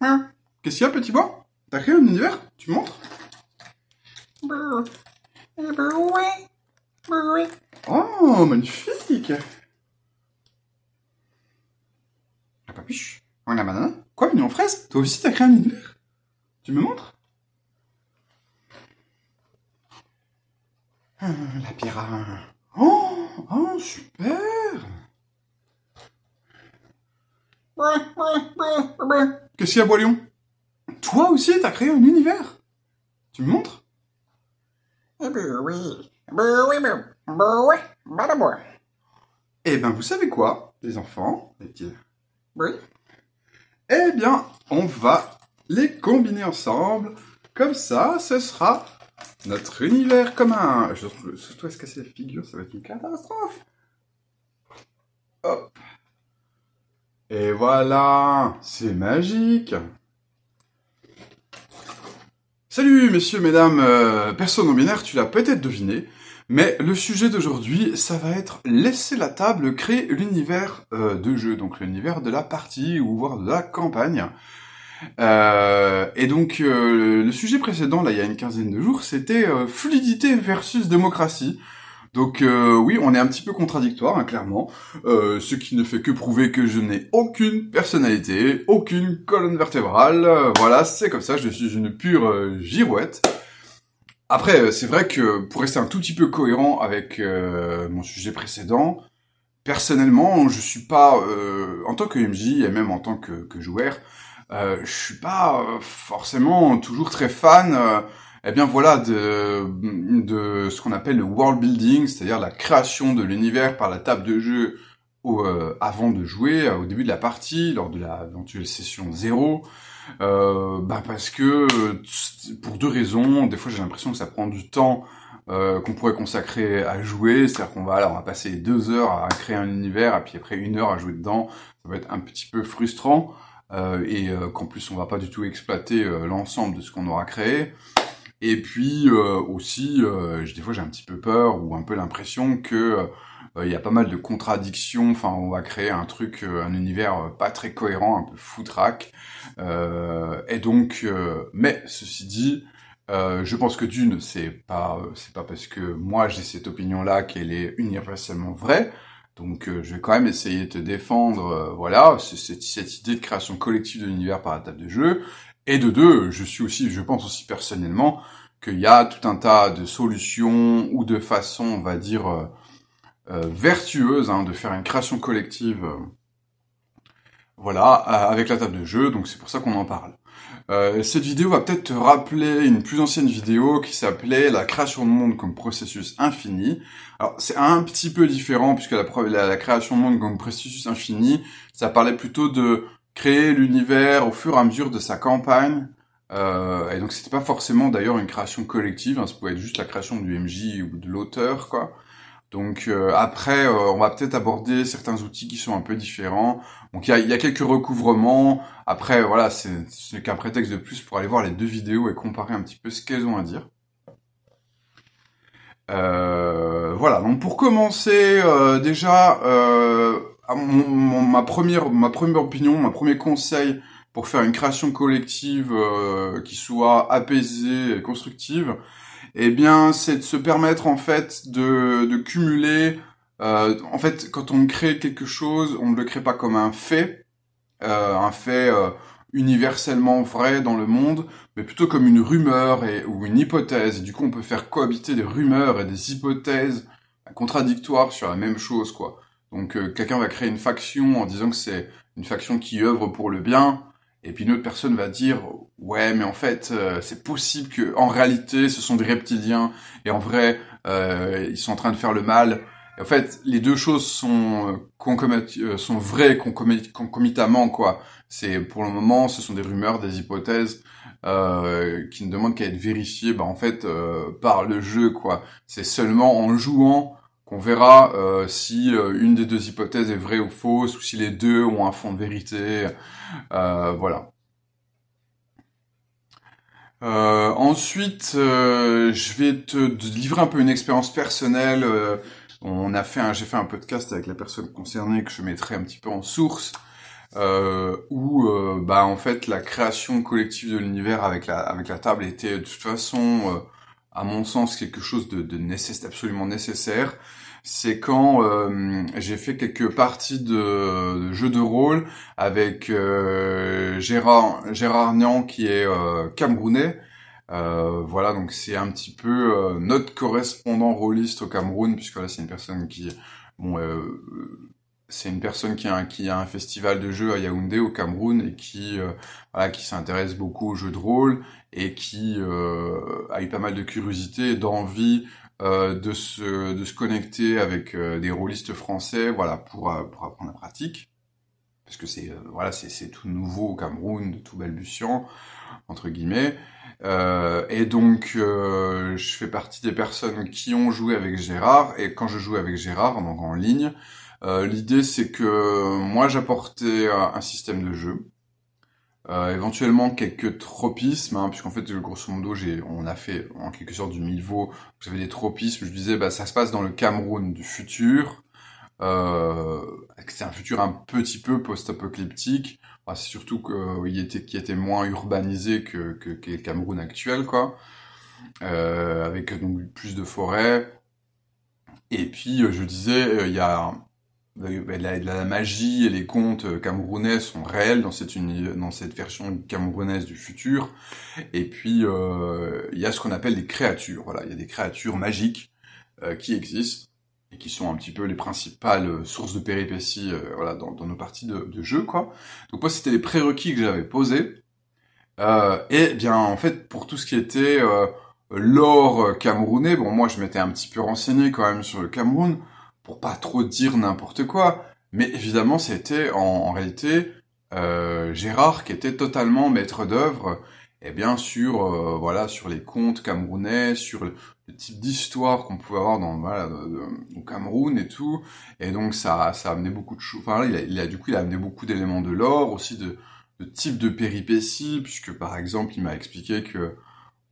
Hein. Qu'est-ce qu'il y a, petit bois T'as créé un univers Tu montres bah, eh ben, bah, Oh, magnifique La on oh, La banane Quoi, mignon fraise Toi aussi, t'as créé un univers Tu me montres ah, La pirate Oh, oh, super Qu'est-ce qu'il y a, Toi aussi, t'as créé un univers Tu me montres Eh ben, ben, ben, ben eh vous savez quoi, les enfants Eh bien, on va les combiner ensemble. Comme ça, ce sera notre univers commun. Surtout, est-ce se casser la figure, ça va être une catastrophe. Hop. Et voilà, c'est magique Salut messieurs, mesdames, euh, personnes personne non binaire, tu l'as peut-être deviné, mais le sujet d'aujourd'hui, ça va être laisser la table créer l'univers euh, de jeu, donc l'univers de la partie ou voire de la campagne. Euh, et donc le sujet précédent, là il y a une quinzaine de jours, c'était fluidité versus démocratie. Donc euh, oui, on est un petit peu contradictoire, hein, clairement, euh, ce qui ne fait que prouver que je n'ai aucune personnalité, aucune colonne vertébrale, voilà, c'est comme ça, je suis une pure euh, girouette. Après, c'est vrai que pour rester un tout petit peu cohérent avec mon sujet précédent, personnellement, je suis pas, en tant que MJ et même en tant que, joueur, euh, je suis pas forcément toujours très fan eh bien voilà, de, ce qu'on appelle le world building, c'est-à-dire la création de l'univers par la table de jeu euh, avant de jouer, euh, au début de la partie, lors de la session zéro, euh, bah, parce que pour deux raisons, des fois j'ai l'impression que ça prend du temps qu'on pourrait consacrer à jouer, c'est-à-dire qu'on va, alors, on va passer deux heures à créer un univers, et puis après une heure à jouer dedans, ça va être un petit peu frustrant, et qu'en plus on va pas du tout exploiter l'ensemble de ce qu'on aura créé. Et puis euh, aussi, euh, des fois j'ai un petit peu peur ou un peu l'impression que euh, il y a pas mal de contradictions. Enfin, on va créer un truc, un univers pas très cohérent, un peu foutraque. et donc, mais ceci dit, je pense que d'une, c'est pas, c'est pas parce que moi j'ai cette opinion-là qu'elle est universellement vraie. Donc, je vais quand même essayer de te défendre, voilà, cette idée de création collective de l'univers par la table de jeu. Et de deux, je suis aussi, je pense aussi personnellement qu'il y a tout un tas de solutions ou de façons, on va dire, euh, euh, vertueuses hein, de faire une création collective. Euh, voilà, avec la table de jeu, donc c'est pour ça qu'on en parle. cette vidéo va peut-être te rappeler une plus ancienne vidéo qui s'appelait La création de monde comme processus infini. Alors c'est un petit peu différent puisque la création de monde comme processus infini, ça parlait plutôt de créer l'univers au fur et à mesure de sa campagne. Euh, et donc c'était pas forcément d'ailleurs une création collective, hein, ça pouvait être juste la création du MJ ou de l'auteur, quoi. Donc euh, après, euh, on va peut-être aborder certains outils qui sont un peu différents. Donc il y a, quelques recouvrements. Après, voilà, c'est qu'un prétexte de plus pour aller voir les deux vidéos et comparer un petit peu ce qu'elles ont à dire. voilà, donc pour commencer, déjà, ah, ma première, ma première opinion, mon premier conseil pour faire une création collective euh, qui soit apaisée et constructive, eh bien, c'est de se permettre en fait de, cumuler. Euh, en fait, quand on crée quelque chose, on ne le crée pas comme un fait, euh, un fait universellement vrai dans le monde, mais plutôt comme une rumeur et, ou une hypothèse. du coup, on peut faire cohabiter des rumeurs et des hypothèses contradictoires sur la même chose, quoi. Donc euh, quelqu'un va créer une faction en disant que c'est une faction qui œuvre pour le bien, et puis une autre personne va dire ouais mais en fait euh, c'est possible que en réalité ce sont des reptiliens et en vrai euh, ils sont en train de faire le mal. en fait les deux choses sont sont vraies concomitamment quoi. C'est pour le moment ce sont des rumeurs, des hypothèses. qui ne demandent qu'à être vérifiées bah, en fait par le jeu quoi c'est seulement en jouant qu'on verra euh, si euh, une des deux hypothèses est vraie ou fausse, ou si les deux ont un fond de vérité. Euh, voilà. ensuite, je vais te, livrer un peu une expérience personnelle. on a fait, j'ai fait un podcast avec la personne concernée que je mettrai un petit peu en source, où bah en fait la création collective de l'univers avec la avec la table était de toute façon à mon sens, quelque chose de, de nécessaire, absolument nécessaire, c'est quand euh, j'ai fait quelques parties de, jeux de rôle avec euh, Gérard, Gérard Nian, qui est euh, camerounais. voilà, donc c'est un petit peu notre correspondant rôliste au Cameroun, puisque là c'est une personne qui bon, c'est une personne qui a, un, a festival de jeux à Yaoundé au Cameroun et qui euh, voilà, qui s'intéresse beaucoup aux jeux de rôle et qui euh, a eu pas mal de curiosité et d'envie euh, de se de se connecter avec des rôlistes français voilà pour apprendre la pratique parce que c'est voilà c'est c'est tout nouveau au Cameroun de tout balbutiant entre guillemets et donc je fais partie des personnes qui ont joué avec Gérard et quand je joue avec Gérard donc en ligne euh, l'idée, c'est que moi, j'apportais euh, un système de jeu, euh, éventuellement quelques tropismes, hein, puisqu'en fait, grosso modo, j'ai, on a fait en quelque sorte du niveau. Vous avez des tropismes. Je disais, bah, ça se passe dans le Cameroun du futur. c'est un futur un petit peu post-apocalyptique. c'est surtout qu'il était, qui était moins urbanisé que, le Cameroun actuel, quoi. avec plus de forêts. Et puis, je disais, il y a la, la, magie et les contes euh, camerounais sont réels dans cette, dans cette version camerounaise du futur. Et puis, euh, il y a ce qu'on appelle des créatures. Voilà, il y a des créatures magiques euh, qui existent et qui sont un petit peu les principales sources de péripéties voilà, dans, dans, nos parties de, de, jeu. Quoi. Donc moi, c'était les prérequis que j'avais posés. et bien, en fait, pour tout ce qui était l'or camerounais, bon, moi, je m'étais un petit peu renseigné quand même sur le Cameroun pour pas trop dire n'importe quoi. Mais évidemment, c'était en, réalité euh, Gérard qui était totalement maître d'œuvre. Et eh bien sûr, euh, voilà, sur les contes camerounais, sur le, type d'histoire qu'on pouvait avoir dans voilà, au Cameroun et tout. Et donc ça, ça a amené beaucoup de choses. Enfin, il a, a, du coup, il a amené beaucoup d'éléments de l'or, aussi de, de type de péripéties, puisque par exemple, il m'a expliqué que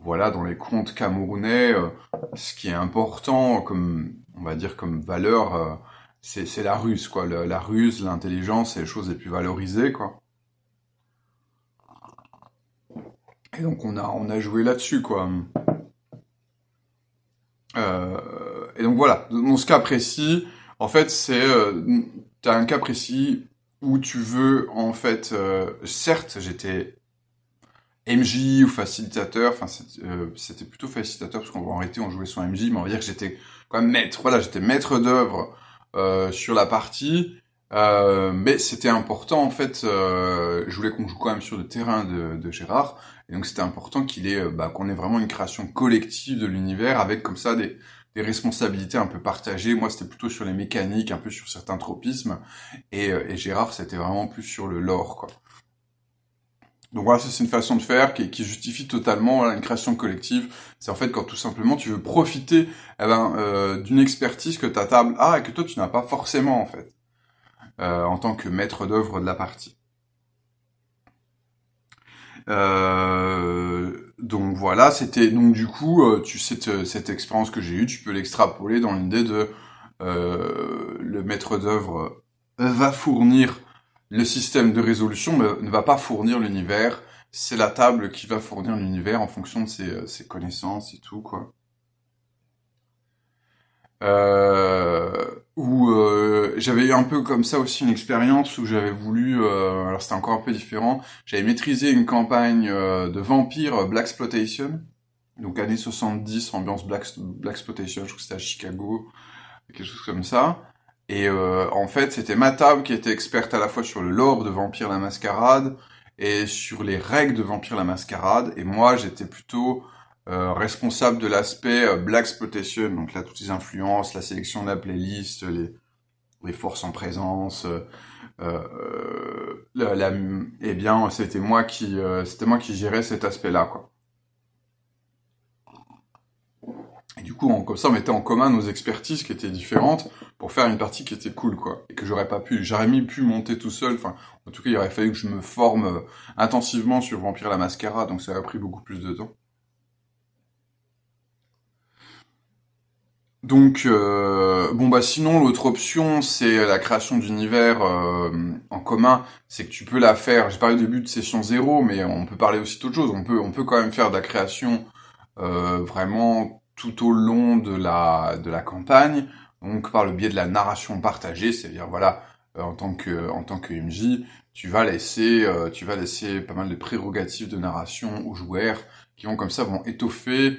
voilà, dans les contes camerounais, euh, ce qui est important comme on va dire, comme valeur, euh, c'est la ruse, quoi. la ruse, l'intelligence, c'est les choses les plus valorisées, quoi. Et donc on a, on a joué là-dessus, quoi. Euh, et donc voilà, dans ce cas précis, en fait, c'est... Euh, t'as un cas précis où tu veux, en fait... certes, j'étais MJ ou facilitateur, enfin c'était plutôt facilitateur parce qu'en réalité on jouait sur MJ, mais on va dire que j'étais maître. Voilà, j'étais maître d'œuvre euh, sur la partie, euh, mais c'était important en fait. Euh, je voulais qu'on joue quand même sur le terrain de, Gérard, et donc c'était important qu'il ait, bah, qu'on ait vraiment une création collective de l'univers avec comme ça des, responsabilités un peu partagées. Moi, c'était plutôt sur les mécaniques, un peu sur certains tropismes, et, et Gérard, c'était vraiment plus sur le lore, quoi. Donc voilà, c'est une façon de faire qui, justifie totalement une création collective. C'est en fait quand tout simplement tu veux profiter eh ben, euh, d'une expertise que ta table a et que toi tu n'as pas forcément en fait, euh, en tant que maître d'œuvre de la partie. Euh, donc voilà, c'était donc du coup, tu cette expérience que j'ai eue, tu peux l'extrapoler dans l'idée de le maître d'œuvre va fournir le système de résolution ne va pas fournir l'univers. C'est la table qui va fournir l'univers en fonction de ses, euh, connaissances et tout, quoi. Euh, où euh, j'avais eu un peu comme ça aussi une expérience où j'avais voulu, alors c'était encore un peu différent, j'avais maîtrisé une campagne de vampire Black Exploitation, donc années 70, ambiance Black, Exploitation, je crois que c'était à Chicago, quelque chose comme ça. Et euh, en fait, c'était ma table qui était experte à la fois sur le lore de Vampire la Mascarade et sur les règles de Vampire la Mascarade. Et moi, j'étais plutôt euh, responsable de l'aspect euh, Black Exploitation, donc là, toutes les influences, la sélection de la playlist, les, les forces en présence. La, eh bien, c'était moi qui, c'était moi qui gérais cet aspect-là, quoi. Et du coup, comme ça, on mettait en commun nos expertises qui étaient différentes pour faire une partie qui était cool, quoi. Et que j'aurais pas pu, j'aurais mis pu monter tout seul. Enfin, en tout cas, il aurait fallu que je me forme euh, intensivement sur Vampire la Mascara, donc ça a pris beaucoup plus de temps. Donc, euh, bon bah sinon l'autre option c'est la création d'univers euh, en commun, c'est que tu peux la faire. J'ai parlé au début de session zéro, mais on peut parler aussi d'autres choses. On peut on peut quand même faire de la création vraiment tout au long de la, de la campagne, donc par le biais de la narration partagée, c'est-à-dire voilà, euh, en tant que en tant que MJ, tu vas laisser euh, tu vas laisser pas mal de prérogatives de narration aux joueurs qui vont comme ça vont étoffer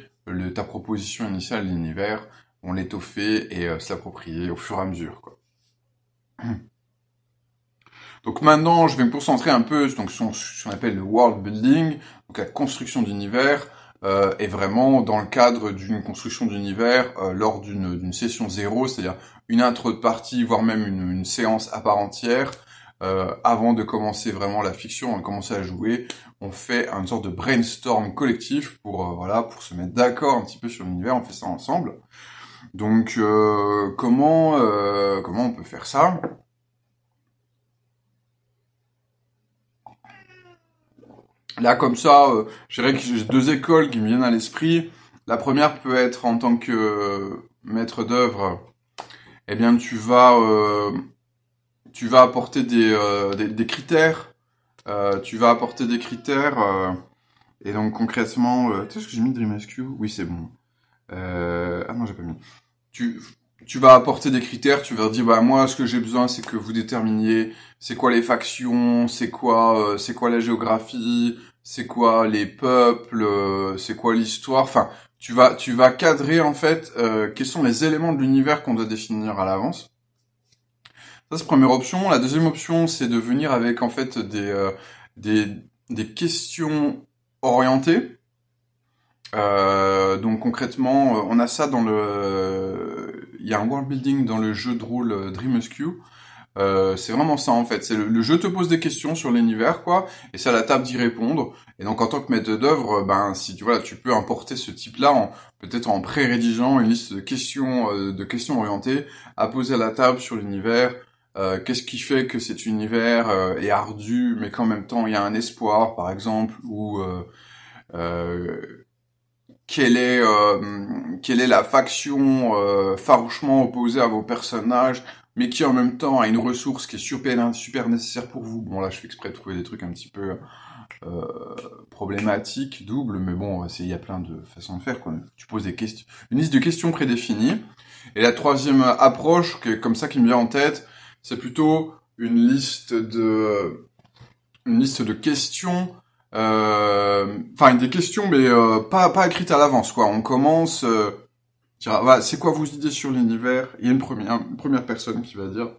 ta proposition initiale de l'univers, vont l'étoffer et euh, s'approprier au fur et à mesure quoi. Donc maintenant, je vais me concentrer un peu donc sur ce qu'on appelle le world building, donc la construction d'univers. Et euh, est vraiment dans le cadre d'une construction d'univers euh, lors d'une session zéro, c'est-à-dire une intro de partie, voire même une, séance à part entière, euh, avant de commencer vraiment la fiction, va commencer à jouer, on fait une sorte de brainstorm collectif pour voilà pour se mettre d'accord un petit peu sur l'univers. On fait ça ensemble. Donc euh, comment comment on peut faire ça Là, comme ça, euh, je que j'ai deux écoles qui me viennent à l'esprit. La première peut être en tant que euh, maître d'œuvre, eh bien, tu vas, euh, tu vas apporter des, critères. tu vas apporter des critères. et donc, concrètement, tu sais ce que j'ai mis DreamSQ Oui, c'est bon. ah non, j'ai pas mis. Tu, tu vas apporter des critères, tu vas dire bah moi ce que j'ai besoin c'est que vous déterminiez c'est quoi les factions, c'est quoi euh, c'est quoi la géographie, c'est quoi les peuples, euh, c'est quoi l'histoire, enfin tu vas tu vas cadrer en fait euh, quels sont les éléments de l'univers qu'on doit définir à l'avance. Ça c'est première option, la deuxième option c'est de venir avec en fait des des des questions orientées euh, donc concrètement, euh, on a ça dans le. Il y a un world building dans le jeu de rôle euh, Dream Euh, c'est vraiment ça en fait. C'est le, jeu te pose des questions sur l'univers quoi, et c'est à la table d'y répondre. Et donc en tant que maître d'œuvre, ben si tu vois, tu peux importer ce type-là en peut-être en pré-rédigeant une liste de questions, de questions orientées à poser à la table sur l'univers. Qu'est-ce qui fait que cet univers est ardu, mais qu'en même temps il y a un espoir, par exemple, ou euh, quelle est, euh, quelle est la faction euh, farouchement opposée à vos personnages, mais qui en même temps a une ressource qui est super, super nécessaire pour vous. Bon là, je fais exprès de trouver des trucs un petit peu euh, problématiques, doubles, mais bon, il y a plein de façons de faire. Quoi. Tu poses des questions, une liste de questions prédéfinies. Et la troisième approche, comme ça qui me vient en tête, c'est plutôt une liste de une liste de questions euh, enfin, des questions, mais euh, pas, pas écrites à l'avance, quoi. On commence... Euh, c'est quoi vos idées sur l'univers Il y a une première, première personne qui va dire...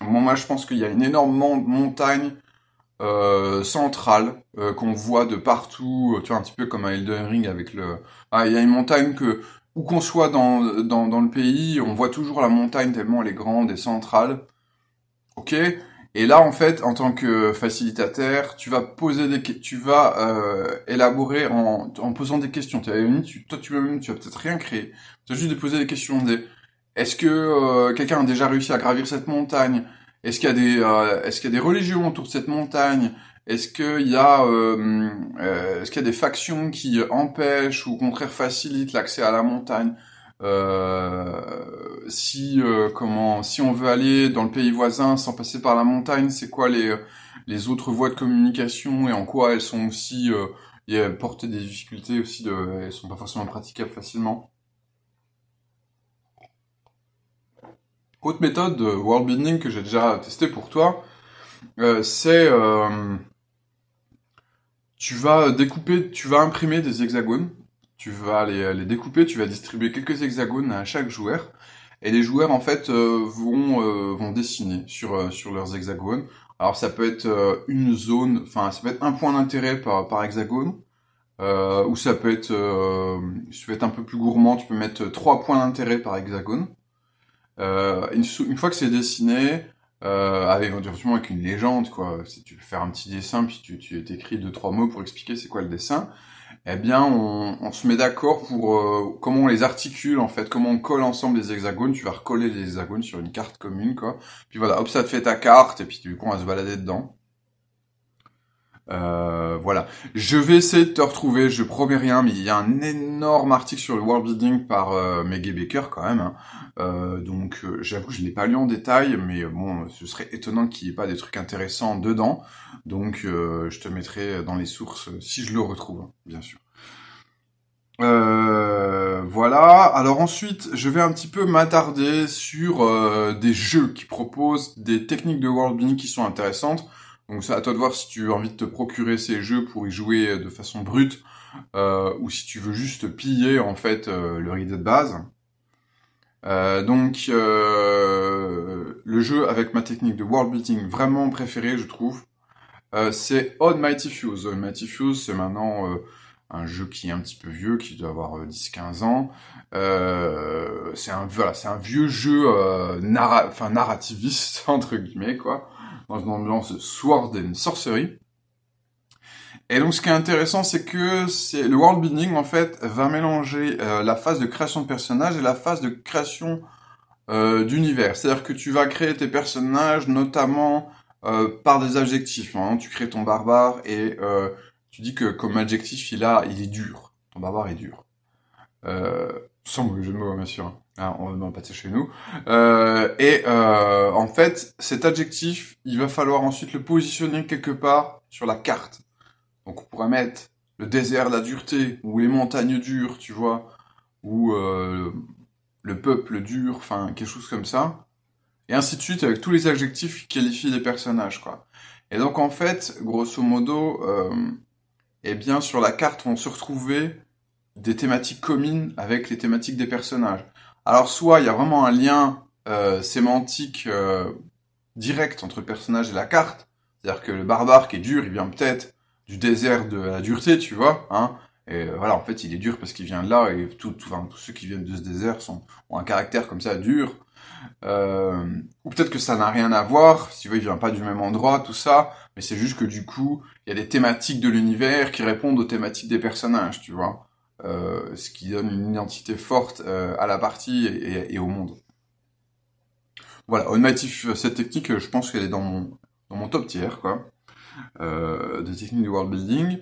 moi, je pense qu'il y a une énorme montagne euh, centrale qu'on voit de partout. Tu vois, un petit peu comme à Elden Ring avec le... Ah, il y a une montagne que, où qu'on soit dans, dans, dans, le pays, on voit toujours la montagne tellement elle est grande et centrale. Ok et là, en fait, en tant que facilitateur, tu vas poser des, tu vas euh, élaborer en, posant des questions. As tu, toi, tu, même, tu vas peut-être rien créer. Tu as juste de poser des questions. est-ce que euh, quelqu'un a déjà réussi à gravir cette montagne Est-ce qu'il y a des, euh, est-ce qu'il y a des religions autour de cette montagne Est-ce qu'il y a, est-ce qu'il y a des factions qui empêchent ou au contraire facilitent l'accès à la montagne euh, si euh, comment si on veut aller dans le pays voisin sans passer par la montagne, c'est quoi les euh, les autres voies de communication et en quoi elles sont aussi et elles portent des difficultés aussi de, elles sont pas forcément praticables facilement. Autre méthode de world building que j'ai déjà testé pour toi, euh, c'est tu vas découper, tu vas imprimer des hexagones tu vas euh, les, découper, tu vas distribuer quelques hexagones à chaque joueur. Et les joueurs, en fait, euh, vont, euh, vont dessiner sur, sur leurs hexagones. Alors, ça peut être une zone, enfin, ça peut être un point d'intérêt par, par hexagone. ou ça peut être, tu veux être un peu plus gourmand, tu peux mettre trois points d'intérêt par hexagone. Une, fois que c'est dessiné, avec avec une légende quoi tu peux faire un petit dessin puis tu tu écrit deux trois mots pour expliquer c'est quoi le dessin eh bien, on, se met d'accord pour euh, comment on les articule en fait, comment on colle ensemble les hexagones. Tu vas recoller les hexagones sur une carte commune, quoi. Puis voilà, hop, ça te fait ta carte, et puis du coup, on va se balader dedans. Euh, voilà. Je vais essayer de te retrouver, je promets rien, mais il y a un énorme article sur le world building par euh, Meggie Baker quand même. Hein. Euh, donc j'avoue que je ne l'ai pas lu en détail, mais bon, ce serait étonnant qu'il n'y ait pas des trucs intéressants dedans. Donc je te mettrai dans les sources si je le retrouve, hein, bien sûr. voilà, alors ensuite je vais un petit peu m'attarder sur des jeux qui proposent des techniques de world building qui sont intéressantes. Donc c'est à toi de voir si tu as envie de te procurer ces jeux pour y jouer euh, de façon brute euh, ou si tu veux juste piller en fait le euh, leur de base. donc le jeu avec ma technique de world beating vraiment préférée je trouve, c'est Odd Mighty Fuse. Odd Mighty Fuse c'est maintenant un jeu qui est un petit peu vieux, qui doit avoir 10-15 ans. c'est un voilà, c'est un vieux jeu narra narrativiste entre guillemets quoi dans une ambiance sword and sorcery. Et donc ce qui est intéressant, c'est que c'est le world building en fait va mélanger euh, la phase de création de personnages et la phase de création euh, d'univers. C'est-à-dire que tu vas créer tes personnages notamment euh, par des adjectifs. Hein. Tu crées ton barbare et euh, tu dis que comme adjectif il a, il est dur. Ton barbare est dur. Euh, sans mauvais jeu de mots, hein, bien sûr. Hein. Ah, on va chez nous. Euh, et euh, en fait, cet adjectif, il va falloir ensuite le positionner quelque part sur la carte. Donc on pourrait mettre le désert, la dureté, ou les montagnes dures, tu vois, ou euh, le peuple dur, enfin quelque chose comme ça. Et ainsi de suite avec tous les adjectifs qui qualifient les personnages, quoi. Et donc en fait, grosso modo, eh bien sur la carte vont se retrouver des thématiques communes avec les thématiques des personnages. Alors soit il y a vraiment un lien euh, sémantique euh, direct entre le personnage et la carte, c'est-à-dire que le barbare qui est dur, il vient peut-être du désert de la dureté, tu vois, hein, et euh, voilà, en fait, il est dur parce qu'il vient de là, et tout, enfin, tous ceux qui viennent de ce désert sont, ont un caractère comme ça, dur. ou peut-être que ça n'a rien à voir, si tu vois, il vient pas du même endroit, tout ça, mais c'est juste que du coup, il y a des thématiques de l'univers qui répondent aux thématiques des personnages, tu vois. Euh, ce qui donne une identité forte euh, à la partie et, au monde. Voilà, on Onmatif, euh, cette technique, je pense qu'elle est dans mon, dans mon top tiers, quoi, des techniques de world building.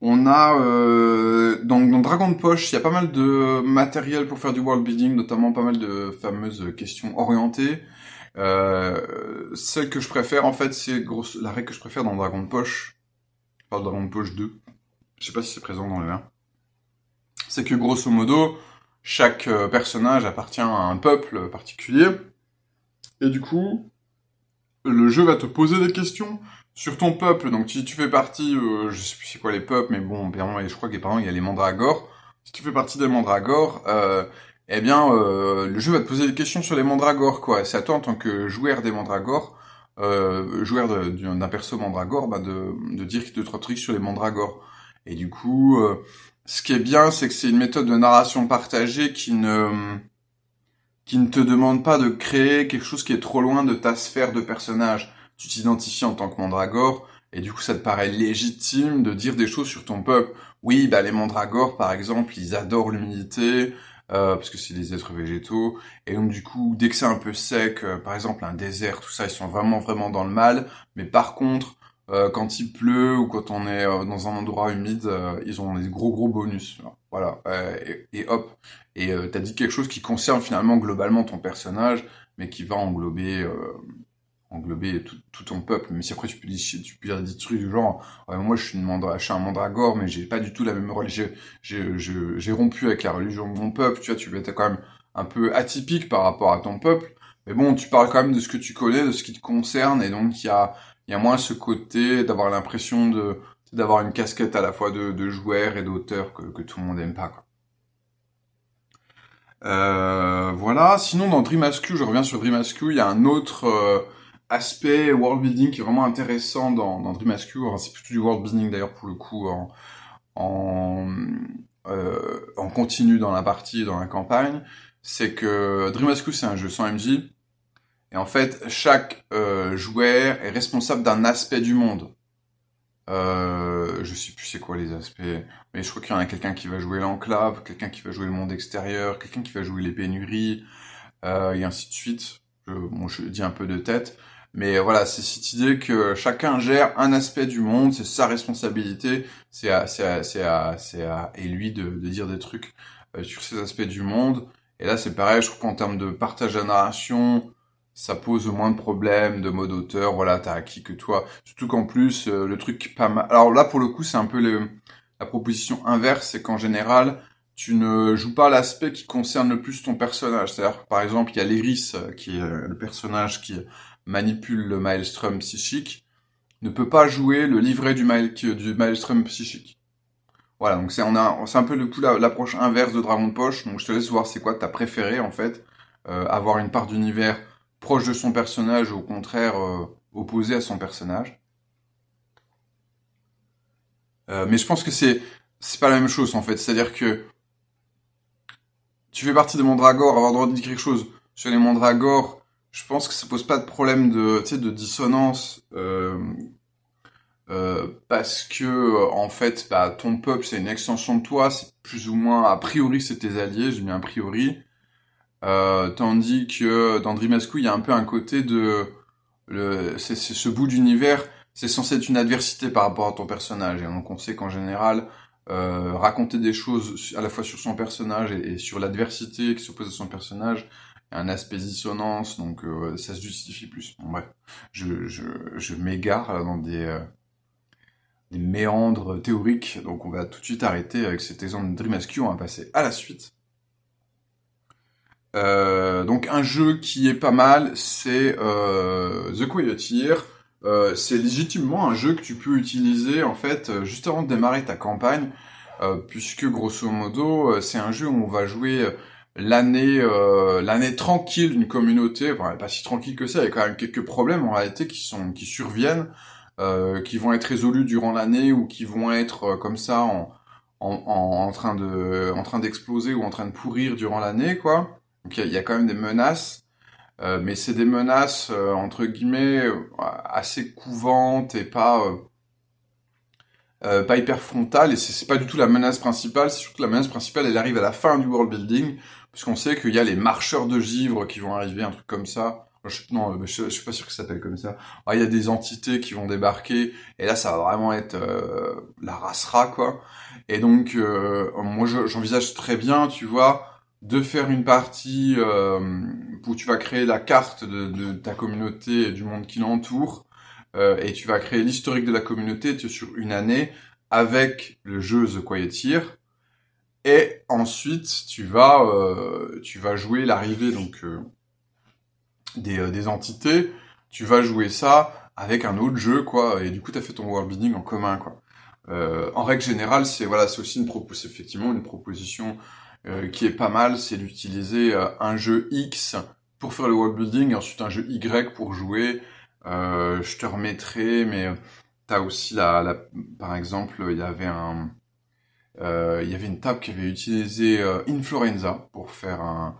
On a dans, Dragon de Poche, il y a pas mal de matériel pour faire du world building, notamment pas mal de fameuses questions orientées. celle que je préfère, en fait, c'est la règle que je préfère dans Dragon de Poche, enfin Dragon de Poche 2. Je sais pas si c'est présent dans le 1 c'est que grosso modo, chaque euh, personnage appartient à un peuple particulier. Et du coup, le jeu va te poser des questions sur ton peuple. Donc si tu fais partie, euh, je sais plus c'est quoi les peuples, mais bon, je crois que il y a les mandragores. Si tu fais partie des mandragores, euh, eh bien, euh, le jeu va te poser des questions sur les mandragores, quoi. C'est à toi, en tant que joueur des mandragores, joueur d'un perso mandragore, bah, de, de dire deux, trois trucs sur les mandragores. Et du coup, ce qui est bien, c'est que c'est une méthode de narration partagée qui ne qui ne te demande pas de créer quelque chose qui est trop loin de ta sphère de personnage. Tu t'identifies en tant que mandragore et du coup ça te paraît légitime de dire des choses sur ton peuple. Oui, bah les mandragores par exemple, ils adorent l'humidité euh, parce que c'est des êtres végétaux et donc du coup dès que c'est un peu sec, euh, par exemple un désert, tout ça, ils sont vraiment vraiment dans le mal. Mais par contre euh, quand il pleut ou quand on est euh, dans un endroit humide, euh, ils ont des gros gros bonus. Voilà, euh, et, et, hop. Et t'as dit quelque chose qui concerne finalement globalement ton personnage, mais qui va englober englober tout, ton peuple. Mais si après tu peux dire, tu peux dire des trucs du genre, ouais, moi je suis, une un mandragore, mais j'ai pas du tout la même religion. J'ai rompu avec la religion de mon peuple. Tu vois, tu être quand même un peu atypique par rapport à ton peuple. Mais bon, tu parles quand même de ce que tu connais, de ce qui te concerne, et donc il y a il y a moins ce côté d'avoir l'impression de d'avoir une casquette à la fois de, de joueur et d'auteur que, tout le monde aime pas. Quoi. Euh, voilà. Sinon, dans Dream Askew, je reviens sur Dream Askew, il y a un autre euh, aspect world building qui est vraiment intéressant dans, dans Dream Askew. C'est plutôt du world building d'ailleurs pour le coup en, en, euh, en continu dans la partie, dans la campagne. C'est que Dream Askew, c'est un jeu sans MJ et en fait, chaque euh, joueur est responsable d'un aspect du monde. Euh, je sais plus c'est quoi les aspects, mais je crois qu'il y en a quelqu'un qui va jouer l'enclave, quelqu'un qui va jouer le monde extérieur, quelqu'un qui va jouer les pénuries, euh, et ainsi de suite. bon, je dis un peu de tête, mais voilà, c'est cette idée que chacun gère un aspect du monde, c'est sa responsabilité, c'est à, c'est à, c'est à, et lui de, de dire des trucs euh, sur ces aspects du monde. Et là, c'est pareil, je trouve qu'en termes de partage de narration, ça pose moins de problèmes de mode auteur, voilà, t'as acquis que toi. Surtout qu'en plus, euh, le truc pas mal... Alors là, pour le coup, c'est un peu le... la proposition inverse, c'est qu'en général, tu ne joues pas l'aspect qui concerne le plus ton personnage. C'est-à-dire, par exemple, il y a l'Iris, euh, qui est euh, le personnage qui manipule le maelstrom psychique, ne peut pas jouer le livret du, maelstrom psychique. Voilà, donc c'est on a un peu le coup l'approche inverse de Dragon de Poche. Donc je te laisse voir c'est quoi ta préféré en fait. avoir une part d'univers proche de son personnage ou au contraire euh, opposé à son personnage. Euh, mais je pense que c'est c'est pas la même chose en fait. C'est-à-dire que tu fais partie des Mondragors, avoir le droit de dire quelque chose sur les mandragores, je pense que ça pose pas de problème de, de dissonance euh, parce que en fait, bah, ton peuple c'est une extension de toi, c'est plus ou moins a priori c'est tes alliés, j'ai mis a priori. Euh, tandis que dans Dream il y a un peu un côté de c'est, ce bout d'univers, c'est censé être une adversité par rapport à ton personnage. Et donc on sait qu'en général, euh, raconter des choses à la fois sur son personnage et, sur l'adversité qui s'oppose à son personnage, un aspect dissonance, donc euh, ça se justifie plus. Bon, je, m'égare dans des, des méandres théoriques, donc on va tout de suite arrêter avec cet exemple de Dream on va passer à la suite. Euh, donc un jeu qui est pas mal, c'est euh, The Quiet Year. Euh, c'est légitimement un jeu que tu peux utiliser en fait euh, juste avant de démarrer ta campagne, puisque grosso modo c'est un jeu où on va jouer l'année l'année tranquille d'une communauté. pas si tranquille que ça. Il y a quand même quelques problèmes en réalité qui sont qui surviennent, qui vont être résolus durant l'année ou qui vont être comme ça en, en, en train de en train d'exploser ou en train de pourrir durant l'année quoi donc il y, a quand même des menaces, euh, mais c'est des menaces euh, entre guillemets euh, assez couvantes et pas pas hyper frontales. Et c'est pas du tout la menace principale. C'est surtout la menace principale, elle arrive à la fin du world building, puisqu'on sait qu'il y a les marcheurs de givre qui vont arriver, un truc comme ça. non, je, suis pas sûr que ça s'appelle comme ça. Ah, il y a des entités qui vont débarquer, et là, ça va vraiment être la racera, quoi. Et donc, moi, j'envisage très bien, tu vois, de faire une partie euh, où tu vas créer la carte de, ta communauté et du monde qui l'entoure, euh, et tu vas créer l'historique de la communauté sur une année avec le jeu The Year, Et ensuite, tu vas, euh, tu vas jouer l'arrivée donc des, des, entités. Tu vas jouer ça avec un autre jeu, quoi. Et du coup, tu as fait ton world building en commun, quoi. en règle générale, c'est voilà, c'est aussi une effectivement une proposition euh, qui est pas mal, c'est d'utiliser euh, un jeu X pour faire le world building, ensuite un jeu Y pour jouer. Euh, je te remettrai, mais t'as aussi la, par exemple, il y avait un, il y avait une table qui avait utilisé Influenza pour faire un,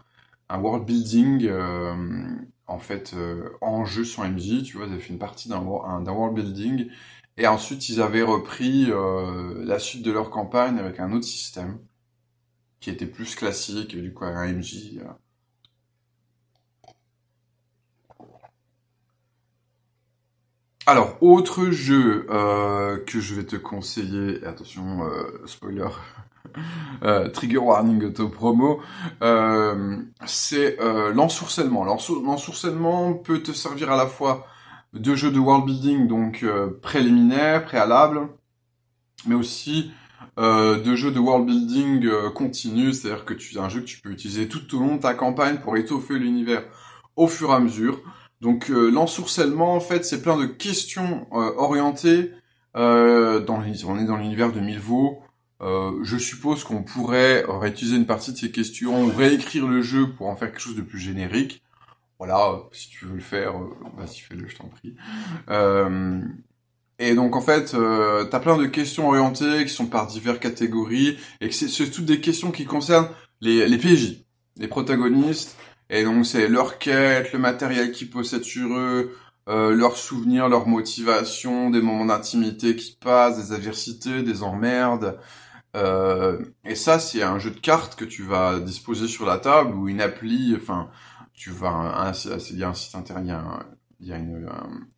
un world building. en fait, en jeu sur MJ, tu vois, ils avaient fait une partie d'un world building, et ensuite ils avaient repris la suite de leur campagne avec un autre système qui était plus classique, du coup, un MJ. Euh. Alors, autre jeu euh, que je vais te conseiller, et attention, euh, spoiler, trigger warning auto-promo, c'est l'ensourcellement. L'ensourcellement peut te servir à la fois de jeu de world building, donc préliminaire, préalable, mais aussi euh, de jeux de world building euh, continu, c'est-à-dire que tu as un jeu que tu peux utiliser tout au long de ta campagne pour étoffer l'univers au fur et à mesure. Donc euh, l'ensourcellement, en fait, c'est plein de questions euh, orientées. Euh, dans on est dans l'univers de Milvaux. je suppose qu'on pourrait réutiliser une partie de ces questions ou réécrire le jeu pour en faire quelque chose de plus générique. Voilà, si tu veux le faire, vas-y fais-le, je t'en prie. Et donc en fait, euh, t'as plein de questions orientées qui sont par diverses catégories et c'est toutes des questions qui concernent les, les PJ, les protagonistes. Et donc c'est leur quête, le matériel qu'ils possèdent sur eux, euh, leurs souvenirs, leurs motivations, des moments d'intimité qui passent, des adversités, des emmerdes. Euh, et ça, c'est un jeu de cartes que tu vas disposer sur la table ou une appli. Enfin, tu vas, il y a un site internet, il y a euh,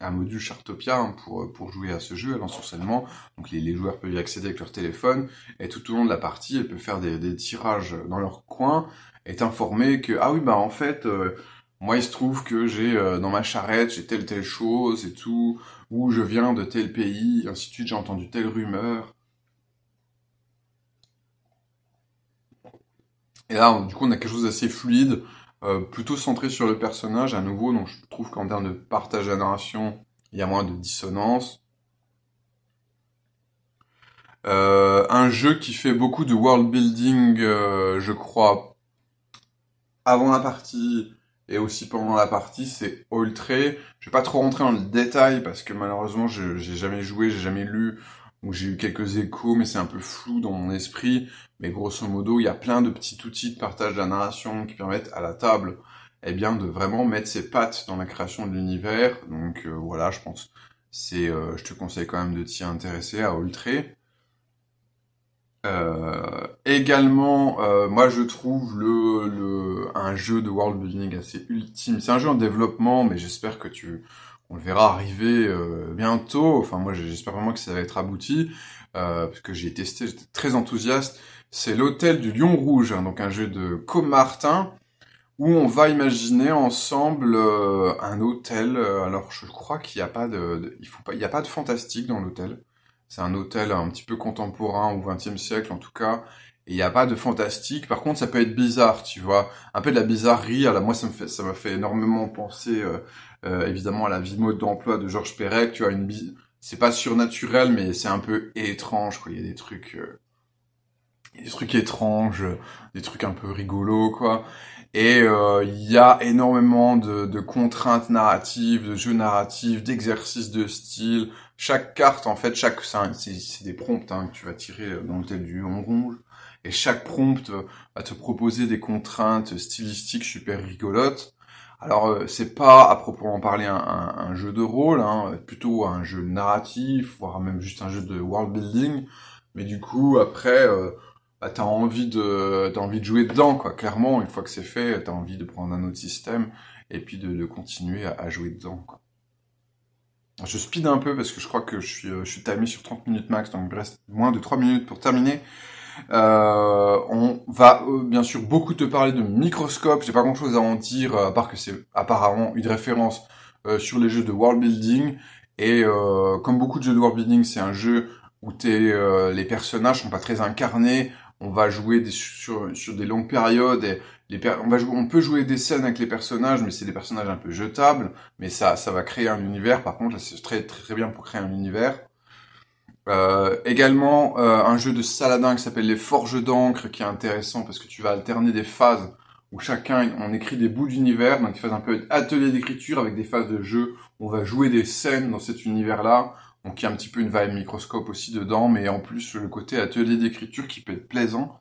un, module Chartopia hein, pour, pour jouer à ce jeu, à seulement. Donc les, les, joueurs peuvent y accéder avec leur téléphone, et tout au long de la partie, elle peuvent faire des, tirages dans leur coin, est informé que, ah oui, bah en fait, euh, moi il se trouve que j'ai euh, dans ma charrette, j'ai telle telle chose et tout, ou je viens de tel pays, ainsi de suite, j'ai entendu telle rumeur. Et là, du coup, on a quelque chose d'assez fluide euh, plutôt centré sur le personnage à nouveau, donc je trouve qu'en termes de partage de narration, il y a moins de dissonance. Euh, un jeu qui fait beaucoup de world building, euh, je crois, avant la partie et aussi pendant la partie, c'est ultra. Je vais pas trop rentrer dans le détail parce que malheureusement, j'ai jamais joué, j'ai jamais lu. Où j'ai eu quelques échos, mais c'est un peu flou dans mon esprit. Mais grosso modo, il y a plein de petits outils de partage de la narration qui permettent à la table eh bien, de vraiment mettre ses pattes dans la création de l'univers. Donc euh, voilà, je pense, c'est, euh, je te conseille quand même de t'y intéresser à Ultré. Euh, également, moi je trouve le, le, un jeu de world building assez ultime. C'est un jeu en développement, mais j'espère que tu on le verra arriver euh, bientôt. Enfin, moi, j'espère vraiment que ça va être abouti, euh, parce que j'ai testé, j'étais très enthousiaste. C'est l'hôtel du Lion Rouge, hein, donc un jeu de Comartin, où on va imaginer ensemble euh, un hôtel. Alors, je crois qu'il n'y a pas de, il faut pas, il y a pas de fantastique dans l'hôtel. C'est un hôtel un petit peu contemporain au XXe siècle, en tout cas. Et il n'y a pas de fantastique. Par contre, ça peut être bizarre, tu vois. Un peu de la bizarrerie. Alors, moi, ça me fait, ça m'a fait énormément penser euh, évidemment à la vie mode d'emploi de Georges Perec, tu as une bise... c'est pas surnaturel mais c'est un peu étrange quoi, il y a des trucs euh, des trucs étranges, des trucs un peu rigolos quoi. Et euh, il y a énormément de, contraintes narratives, de jeux narratifs, d'exercices de style. Chaque carte, en fait, chaque c'est des promptes hein, que tu vas tirer dans le tel du en Et chaque prompt va te proposer des contraintes stylistiques super rigolotes. Alors euh, c'est pas à proprement parler un, un jeu de rôle, hein, euh, plutôt un jeu narratif, voire même juste un jeu de world building. Mais du coup après, tu euh, as bah, t'as envie de t'as de jouer dedans quoi. Clairement, une fois que c'est fait, t'as envie de prendre un autre système et puis de, continuer à, jouer dedans Je speed un peu parce que je crois que je suis, je suis timé sur 30 minutes max, donc il me reste moins de 3 minutes pour terminer. Euh, on va euh, bien sûr beaucoup te parler de Microscope. J'ai pas grand chose à en dire à part que c'est apparemment une référence euh, sur les jeux de world building. Et comme beaucoup de jeux de world building, c'est un jeu où t'es, les personnages sont pas très incarnés. On va jouer sur, sur, des longues périodes et les on va on peut jouer des scènes avec les personnages, mais c'est des personnages un peu jetables. Mais ça, ça va créer un univers. Par contre, là, c'est très très bien pour créer un univers. Euh, également euh, un jeu de Saladin qui s'appelle les Forges d'encre qui est intéressant parce que tu vas alterner des phases où chacun on écrit des bouts d'univers, donc tu fais un peu atelier d'écriture avec des phases de jeu. On va jouer des scènes dans cet univers-là, donc il y a un petit peu une vibe microscope aussi dedans, mais en plus le côté atelier d'écriture qui peut être plaisant.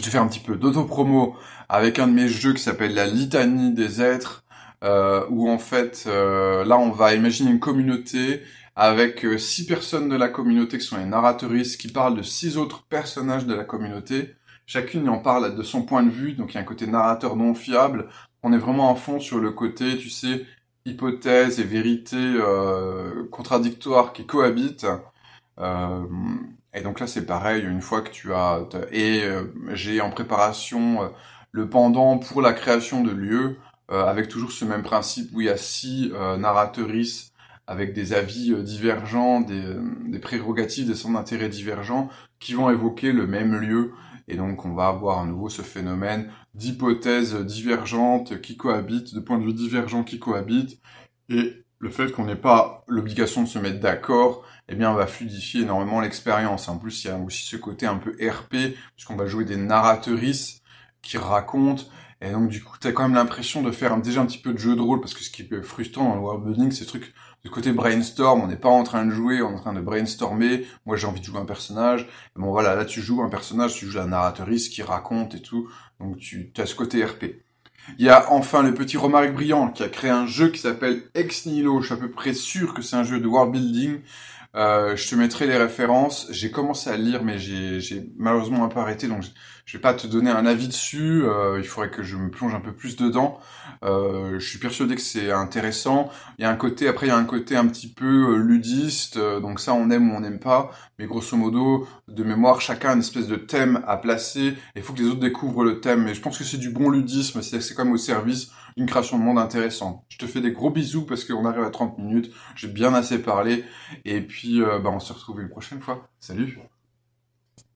J'ai fait un petit peu d'autopromo avec un de mes jeux qui s'appelle la Litanie des êtres, euh, où en fait euh, là on va imaginer une communauté avec euh, six personnes de la communauté qui sont les narrateuristes, qui parlent de six autres personnages de la communauté. Chacune en parle de son point de vue, donc il y a un côté narrateur non fiable. On est vraiment en fond sur le côté, tu sais, hypothèse et vérité euh, contradictoires qui cohabitent. Euh, et donc là, c'est pareil, une fois que tu as... et euh, j'ai en préparation euh, le pendant pour la création de lieux, avec toujours ce même principe où il y a six narrateuristes avec des avis euh, divergents, euh, des, prérogatives, des centres d'intérêt divergents, qui vont évoquer le même lieu. Et donc on va avoir à nouveau ce phénomène d'hypothèses divergentes qui cohabitent, de points de vue divergents qui cohabitent, et le fait qu'on n'ait pas l'obligation de se mettre d'accord, eh bien, va fluidifier énormément l'expérience. En plus, il y a aussi ce côté un peu RP, puisqu'on va jouer des narratrices qui racontent et donc du coup, t'as quand même l'impression de faire déjà un petit peu de jeu de rôle, parce que ce qui est frustrant dans le worldbuilding, c'est le truc de côté brainstorm, on n'est pas en train de jouer, on est en train de brainstormer, moi j'ai envie de jouer un personnage, bon voilà, là tu joues un personnage, tu joues la narratrice qui raconte et tout, donc tu as ce côté RP. Il y a enfin le petit Romaric Brillant qui a créé un jeu qui s'appelle Ex Nihilo, je suis à peu près sûr que c'est un jeu de worldbuilding, euh, je te mettrai les références, j'ai commencé à lire mais j'ai malheureusement un peu arrêté, donc je vais pas te donner un avis dessus. Euh, il faudrait que je me plonge un peu plus dedans. Euh, je suis persuadé que c'est intéressant. Il y a un côté, après, il y a un côté un petit peu euh, ludiste. donc ça, on aime ou on n'aime pas. Mais grosso modo, de mémoire, chacun a une espèce de thème à placer. Il faut que les autres découvrent le thème. Mais je pense que c'est du bon ludisme. cest à c'est quand même au service d'une création de monde intéressante. Je te fais des gros bisous parce qu'on arrive à 30 minutes. J'ai bien assez parlé. Et puis, bah, on se retrouve une prochaine fois. Salut